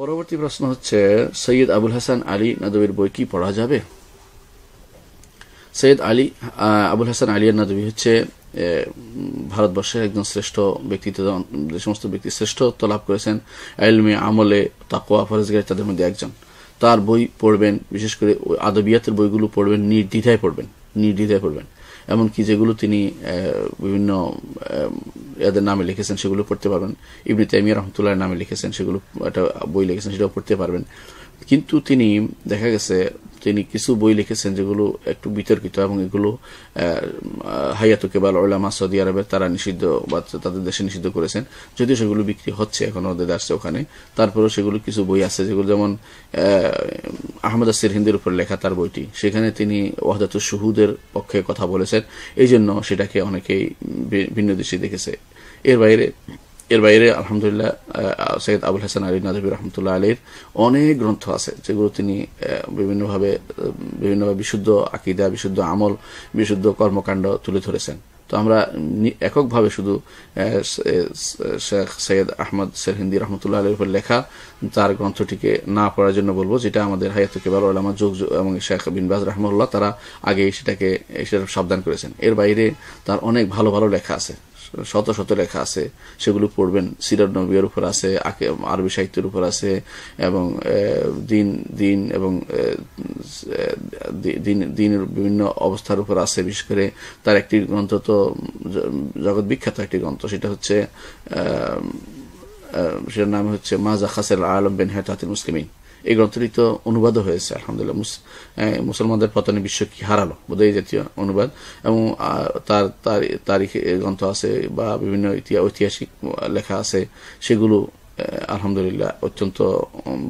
পরবর্তী প্রশ্ন হচ্ছে সৈয়দ আবুল হাসান আলী নাদবীর বই কি পড়া যাবে সৈয়দ আলী আবুল হাসান আলী নাদবী হচ্ছে ভারতবর্ষের একজন শ্রেষ্ঠ ব্যক্তিত্ব যে সমস্ত ব্যক্তি শ্রেষ্ঠত্ব লাভ করেছেন এলমে আমলে তাকোয়া ফরেজগারি তাদের মধ্যে একজন তার বই পড়বেন বিশেষ করে আদবিয়াতের বইগুলো পড়বেন নির্দ্বিধায় পড়বেন নির্দ্বিধায় পড়বেন এমনকি যেগুলো তিনি বিভিন্ন এদের নামে লিখেছেন সেগুলো পড়তে পারবেন ইবনি তাইমিয়া রহমতুল্লাহ নামে লিখেছেন সেগুলো একটা বই লিখেছেন সেটাও পড়তে পারবেন কিন্তু তিনি দেখা গেছে তিনি কিছু বই লিখেছেন যেগুলো একটু বিতর্কিত এবং এগুলো হাইয়াতু কেবাল ওলামা সৌদি আরবের তারা নিষিদ্ধ বা তাদের দেশে নিষিদ্ধ করেছেন যদিও সেগুলো বিক্রি হচ্ছে এখন ওদের আসছে ওখানে তারপরেও সেগুলো কিছু বই আছে যেগুলো যেমন আহমদ আসির হিন্দির উপর লেখা তার বইটি সেখানে তিনি ওয়াহদাতু শুহুদের পক্ষে কথা বলেছেন এই জন্য সেটাকে অনেকেই ভিন্ন দেশে দেখেছে এর বাইরে এর বাইরে আলহামদুলিল্লাহ সৈয়দ আবুল হাসান আলী নাদবী রহমতুল্লাহ আলীর অনেক গ্রন্থ আছে যেগুলো তিনি বিভিন্নভাবে বিভিন্নভাবে বিশুদ্ধ আকিদা বিশুদ্ধ আমল বিশুদ্ধ কর্মকাণ্ড তুলে ধরেছেন তো আমরা এককভাবে শুধু শেখ সৈয়দ আহমদ হিন্দি রহমতুল্লাহ আলীর উপর লেখা তার গ্রন্থটিকে না পড়ার জন্য বলবো যেটা আমাদের হায়াত কেবল আলামা যোগ এবং শেখ বিনবাজ রহমুল্লাহ তারা আগে সেটাকে সেটা সাবধান করেছেন এর বাইরে তার অনেক ভালো ভালো লেখা আছে শত শত লেখা আছে সেগুলো পড়বেন সিরাজ নবীর উপর আছে আরবি সাহিত্যের উপর আছে এবং দিন দিন এবং দিন দিনের বিভিন্ন অবস্থার উপর আছে বিশেষ করে তার একটি গ্রন্থ তো জগৎ বিখ্যাত একটি গ্রন্থ সেটা হচ্ছে সেটার নাম হচ্ছে মাজা খাসেল আলম বেন হেতাতিল মুসলিমিন এই গ্রন্থটি তো অনুবাদও হয়েছে আলহামদুলিল্লাহ মুসলমানদের পতনে বিশ্ব কি হারালো বোধহয় জাতীয় অনুবাদ এবং তার তারিখ গ্রন্থ আছে বা বিভিন্ন ঐতিহাসিক লেখা আছে সেগুলো আলহামদুলিল্লাহ অত্যন্ত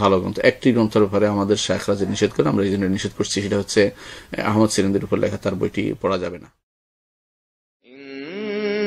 ভালো গ্রন্থ একটি গ্রন্থের ব্যাপারে আমাদের শাখরা যে নিষেধ করে আমরা এই জন্য নিষেধ করছি সেটা হচ্ছে আহমদ সিরিন্দির উপর লেখা তার বইটি পড়া যাবে না